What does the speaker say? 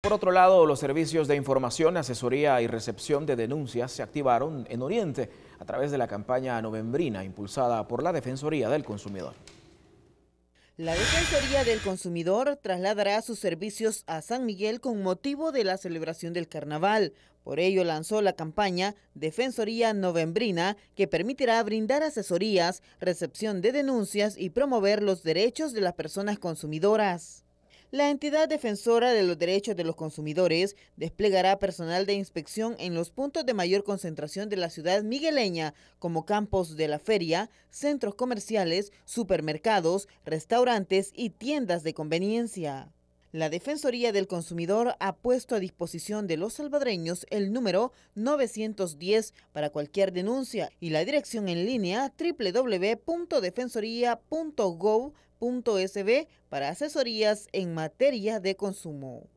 Por otro lado, los servicios de información, asesoría y recepción de denuncias se activaron en Oriente a través de la campaña novembrina impulsada por la Defensoría del Consumidor. La Defensoría del Consumidor trasladará sus servicios a San Miguel con motivo de la celebración del carnaval. Por ello lanzó la campaña Defensoría Novembrina, que permitirá brindar asesorías, recepción de denuncias y promover los derechos de las personas consumidoras. La entidad defensora de los derechos de los consumidores desplegará personal de inspección en los puntos de mayor concentración de la ciudad migueleña, como campos de la feria, centros comerciales, supermercados, restaurantes y tiendas de conveniencia. La Defensoría del Consumidor ha puesto a disposición de los salvadoreños el número 910 para cualquier denuncia y la dirección en línea www.defensoría.gov.sb para asesorías en materia de consumo.